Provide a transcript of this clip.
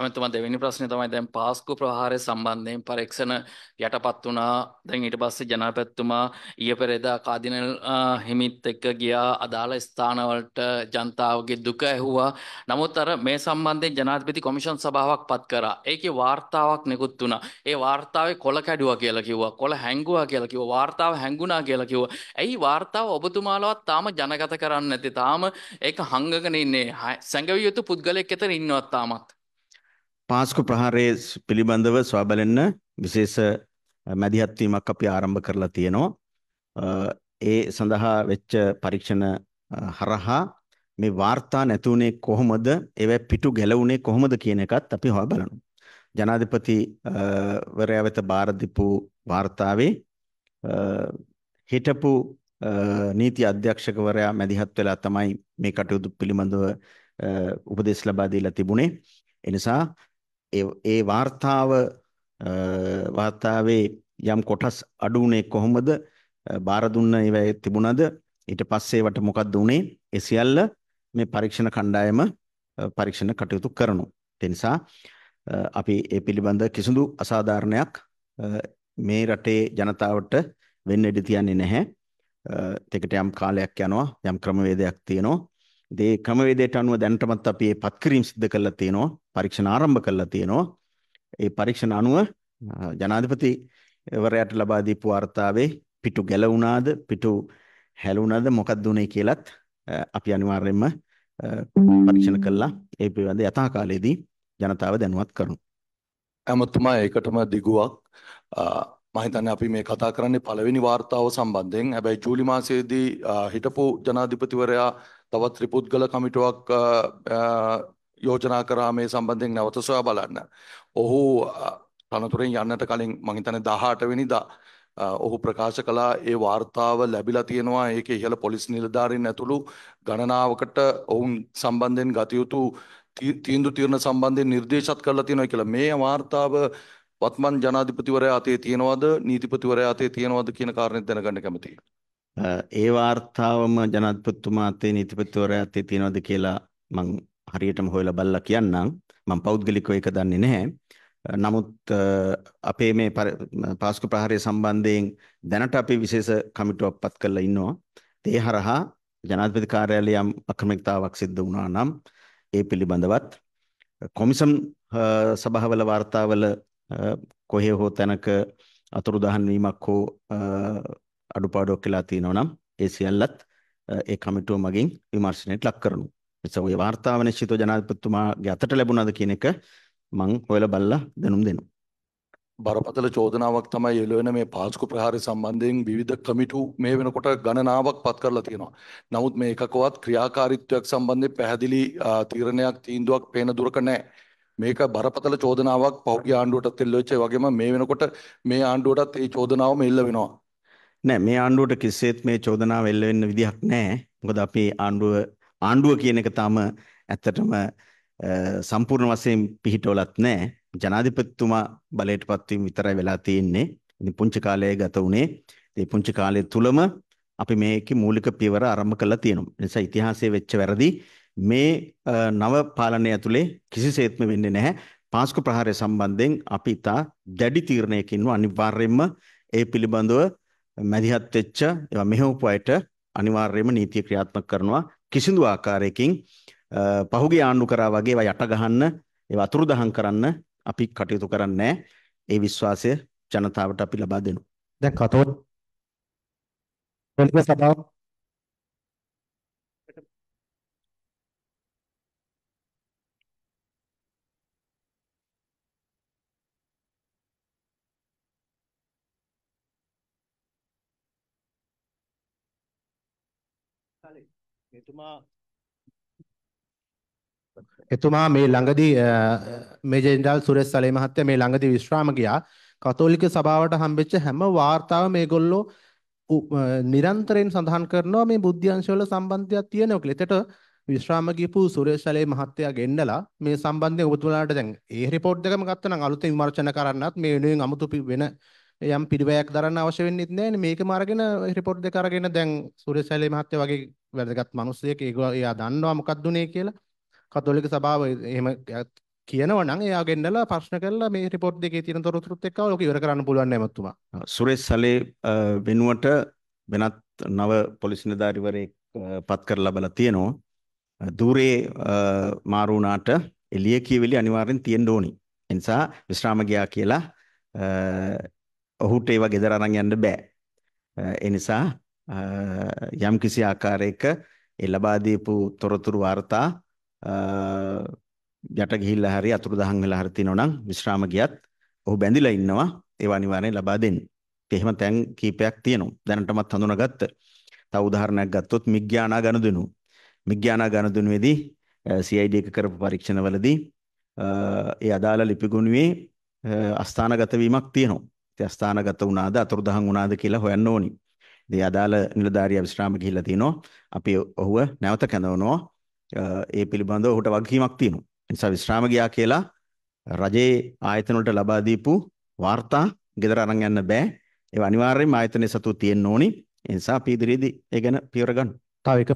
ඇමතුම දෙවෙනි ප්‍රශ්නේ තමයි දැන් පාස්කු ප්‍රහාරය සම්බන්ධයෙන් පරීක්ෂණ යටපත් වුණා. දැන් ඊට පස්සේ ජනාධිපතිතුමා ඊයේ පෙරේදා කාදිනල් හිමිත් එක්ක ගියා අදාළ ස්ථානවලට ජනතාවගේ දුක ඇහුවා. නමුත් අර මේ සම්බන්ධයෙන් ජනාධිපති කොමිෂන් සභාවක් පත් කරා. ඒකේ වාර්තාවක් නිකුත් වුණා. ඒ වාර්තාවේ කොළ කැඩුවා කියලා කිව්වා. කොළ හැංගුවා කියලා කිව්වා. වාර්තාව හැංගුණා කියලා කිව්වා. ඇයි වාර්තාව ඔබතුමාලවත් තාම ජනගත කරන්නේ නැති? තාම ඒක හංගගෙන ඉන්නේ. සැඟවිය යුතු පුද්ගලයෙක් අතර ඉන්නවත් තාමත්. පාස්කු ප්‍රහාරයේ පිළිබඳව සොයාබලන්න විශේෂ මැදිහත් වීමක් අපි ආරම්භ කරලා තියෙනවා. ඒ සඳහා වෙච්ච පරීක්ෂණ හරහා මේ වාර්තා නැතුනේ කොහොමද? ඒවැ පිටු ගැලවුනේ කොහොමද කියන එකත් අපි හොයා බලනවා. ජනාධිපති වරයා වෙත බාර දීපු වාර්තාවේ හිටපු නීති අධ්‍යක්ෂකවරයා මැදිහත් වෙලා තමයි මේ කටයුතු පිළිබඳව උපදෙස් ලබා දීලා තිබුණේ. එනිසා ඒ වාර්තාව වාර්තාවේ යම් කොටස් අඩු වුණේ කොහොමද? බාර දුන්න ඒවා තිබුණද? ඊට පස්සේ වට මොකද්ද වුනේ? ඒ සියල්ල මේ පරීක්ෂණ කණ්ඩායම පරීක්ෂණ කටයුතු කරනවා. ඒ නිසා අපි ඒ පිළිබඳ කිසිදු අසාධාරණයක් මේ රටේ ජනතාවට වෙන්න ඉඩ තියන්නේ නැහැ. ඒකට යම් කාලයක් යනවා, යම් ක්‍රමවේදයක් තියෙනවා. ඒ ක්‍රමවේදයට අනුව දැනටමත් අපි මේ පත්කිරීම් සිදු කරලා තියෙනවා පරීක්ෂණ ආරම්භ කරලා තියෙනවා ඒ පරීක්ෂණ අනුව ජනාධිපතිවරයාට ලබා දීපු වර්තාවේ පිටු ගැලවුණාද පිටු හැලුණාද මොකක්ද උනේ කියලත් අපි අනිවාර්යයෙන්ම පරීක්ෂණ කළා ඒ පිළිබඳ යථා කාලයේදී ජනතාව දැනුවත් කරමු. අමතුමා ඒකටම දිගුවක් මම හිතන්නේ අපි මේ කතා කරන්නේ පළවෙනි වார்த்தාව සම්බන්ධයෙන්. හැබැයි ජූලි මාසයේදී හිටපු ජනාධිපතිවරයා තවත් ත්‍රිපුද්ගල කමිටුවක් යෝජනා කරා මේ සම්බන්ධයෙන් නැවත සොයා බලන්න. ඔහු තනතුරෙන් යන්නට කලින් මං හිතන්නේ 18 වෙනිදා ඔහු ප්‍රකාශ කළා ඒ වාර්තාව ලැබිලා තියෙනවා ඒකේ ඉහළ පොලිස් නිලධාරීන් ඇතුළු ගණනාවකට ඔවුන් සම්බන්ධයෙන් ගත යුතු තීන්දුව తీරන සම්බන්ධයෙන් නිර්දේශත් කරලා තියෙනවා කියලා. මේ වාර්තාව වත්මන් ජනාධිපතිවරයා අතේ තියෙනවද නීතිපතිවරයා අතේ තියෙනවද කියන කාරණේ දැනගන්න කැමතියි. ඒ වාර්තාවම ජනාධිපතිතුමා අතේ නීතිපතිවරයා අතේ තියෙනවද කියලා මම හරියටම හොයලා බලලා කියන්නම්. මම පෞද්ගලිකව ඒක දන්නේ නැහැ. නමුත් අපේ මේ පාස්කු ප්‍රහාරය සම්බන්ධයෙන් දැනට අපි විශේෂ කමිටුවක් පත් කරලා ඉන්නවා. ඒ හරහා ජනාධිපති කාර්යාලය යම් අක්‍රමිකතාවක් සිද්ධ වුණා නම් ඒ පිළිබඳවත් කොමිසම් සභාවල වාර්තාවල කොහේ හෝ තැනක අතුරුදහන් වීමක් හෝ අඩුපාඩුවක් කියලා තියෙනවා නම් ඒ සියල්ලත් ඒ කමිටුව මගින් විමර්ශනයට ලක් කරනවා. එතකොට ওই වාර්තාව නිශ්චිතව ජනාධිපතිතුමාගේ අතට ලැබුණාද කියන එක මම ඔයාලා බලලා දැනුම් දෙනවා. බරපතල චෝදනාවක් තමයි එළවෙන මේ පාස්කු ප්‍රහාරය සම්බන්ධයෙන් විවිධ කමිටු මේ වෙනකොට ගණනාවක් පත් කරලා තියෙනවා. නමුත් මේ එකකවත් ක්‍රියාකාරීත්වයක් සම්බන්ධයෙන් පැහැදිලි තීරණයක් තීන්දුවක් පේන දුරක නැහැ. මේක බරපතල චෝදනාවක් පෞද්ගලික ආණ්ඩුවටත් එල්ල වෙච්ච වගේම මේ වෙනකොට මේ ආණ්ඩුවටත් මේ චෝදනාවම එල්ල වෙනවා. නෑ මේ ආණ්ඩුවට කිසිසේත් මේ චෝදනාව එල්ල වෙන්න විදිහක් නෑ. මොකද අපි ආණ්ඩුව ආණ්ඩුව කියන එක තාම ඇත්තටම සම්පූර්ණ වශයෙන් පිහිටවලත් නෑ. ජනාධිපතිතුමා බලයට පත්වීම විතරයි වෙලා තියෙන්නේ. ඉතින් පුංචි කාලයේ ගත වුණේ. ඒ පුංචි කාලය තුලම අපි මේකේ මූලික පියවර ආරම්භ කළා තියෙනවා. ඒ නිසා ඉතිහාසයේ වෙච්ච වැරදි මේ නව පාලනය ඇතුලේ කිසිසේත්ම වෙන්නේ නැහැ. පාස්කු ප්‍රහාරය සම්බන්ධයෙන් අපි ඉතා දැඩි තීරණයකින්ව අනිවාර්යයෙන්ම ඒ පිළිබඳව මැදිහත් වෙච්ච ඒවා මෙහෙවපු අයට අනිවාර්යයෙන්ම නීතිය ක්‍රියාත්මක කරනවා කිසිදු ආකාරයකින් පහුගිය ආණ්ඩු කරා වගේ ඒවා යට ගහන්න ඒවා අතුරුදහන් කරන්න අපි කටයුතු කරන්නේ ඒ විශ්වාසය ජනතාවට අපි ලබා දෙනවා. දැන් කතෝත් පොලිස් සභාව කලේ? එතුමා එතුමා මේ ළඟදී මේ ජෙනරල් සුරේස් සලේ මහත්තයා මේ ළඟදී විශ්‍රාම ගියා. කතෝලික සභාවට හම්බෙච්ච හැම වார்த்தාවම මේගොල්ලෝ නිරන්තරයෙන් සඳහන් කරනවා මේ බුද්ධ්‍යංශවල සම්බන්ධයක් තියෙනවා කියලා. එතකොට විශ්‍රාම ගිහපු සුරේස් සලේ මහත්තයා ගෙන්නලා මේ සම්බන්ධයෙන් ඔබතුමාලාට දැන් ඒ රිපෝට් එකම ගත්තා නම් අලුතෙන් විමර්ශන කරන්නත් මේ වෙනුවෙන් අමුතු වෙන යම් පිරිවැයක් දරන්න අවශ්‍ය වෙන්නේත් නැහැ මේකම අරගෙන රිපෝට් දෙක අරගෙන දැන් සූර්ය සැලේ මහත්තයා වගේ වැදගත් මිනිස්සෙක් ඒගොල්ලෝ දන්නවා මොකක්ද උනේ කියලා කතෝලික සභාව එහෙම කියනවා නම් එයා ගෙන්නලා ප්‍රශ්න කරලා මේ රිපෝට් දෙකේ තියෙන තොරතුරුත් එක්ක ඔක ඉවර කරන්න පුළුවන් නෑ මතුමා. සුරේෂ් සලේ වෙනුවට වෙනත් නව පොලිසි නිලධාරිවරයෙක් පත් කරලා බලලා තියෙනවා. দূරේ මාරු වුණාට එළිය කියවිලි අනිවාර්යෙන් තියෙන්න ඕනි. එනිසා විශ්‍රාම ගියා කියලා ඔහුට ඒවා ගෙදර අරන් යන්න බෑ. ඒ නිසා යම් කිසි ආකාරයක ඒ ලබා දීපු තොරතුරු වාර්තා යට ගිහිල්ලා හරි අතුරුදහන් වෙලා හරි තිනෝ නම් විශ්‍රාම ගියත් ඔහු බැඳිලා ඉන්නවා ඒව අනිවාර්යෙන් ලබා දෙන්න. එහෙම තැන් කීපයක් තියෙනවා. දැනටමත් හඳුනාගත්ත. තව උදාහරණයක් ගත්තොත් මිග්ඥානා ගනුදෙනු. මිග්ඥානා ගනුදෙනුවේදී CID එක කරපු පරීක්ෂණවලදී ඒ අදාළ ලිපිගුණුවේ අස්ථානගත වීමක් තියෙනවා. ස්ථානගත වුණාද අතුරුදහන් වුණාද කියලා හොයන්න ඕනි. ඉතින් අදාළ නිලධාරියා විශ්‍රාම ගිහිල්ලා තිනවා. අපි ඔහුව නැවත කැඳවනවා. ඒ පිළිබඳව ඔහුට වගකීමක් තියෙනවා. ඒ නිසා විශ්‍රාම ගියා කියලා රජයේ ආයතන වලට ලබා දීපු වාර්තා ගෙදර අරන් යන්න බෑ. ඒව අනිවාර්යයෙන්ම ආයතනයේ සතු තියෙන්න ඕනි. ඒ නිසා අපි ඉදිරියේදී ඒ ගැන පියවර ගන්න. තව එක